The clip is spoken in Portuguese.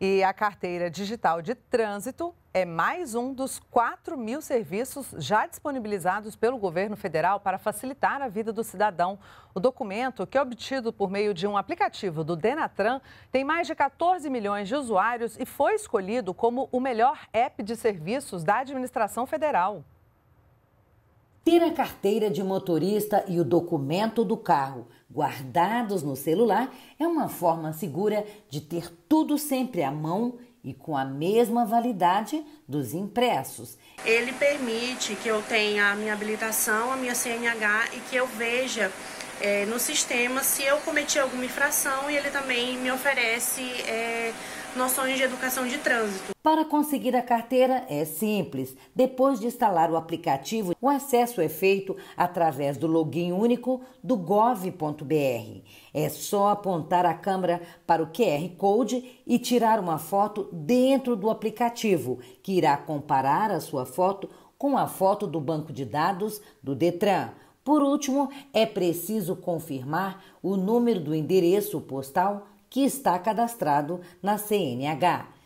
E a carteira digital de trânsito é mais um dos 4 mil serviços já disponibilizados pelo governo federal para facilitar a vida do cidadão. O documento, que é obtido por meio de um aplicativo do Denatran, tem mais de 14 milhões de usuários e foi escolhido como o melhor app de serviços da administração federal ter a carteira de motorista e o documento do carro guardados no celular é uma forma segura de ter tudo sempre à mão e com a mesma validade dos impressos. Ele permite que eu tenha a minha habilitação, a minha CNH e que eu veja é, no sistema se eu cometi alguma infração e ele também me oferece é, noções de educação de trânsito. Para conseguir a carteira é simples. Depois de instalar o aplicativo, o acesso é feito através do login único do gov.br. É só apontar a câmera para o QR Code e tirar uma foto dentro do aplicativo, que irá comparar a sua foto com a foto do banco de dados do Detran. Por último, é preciso confirmar o número do endereço postal que está cadastrado na CNH.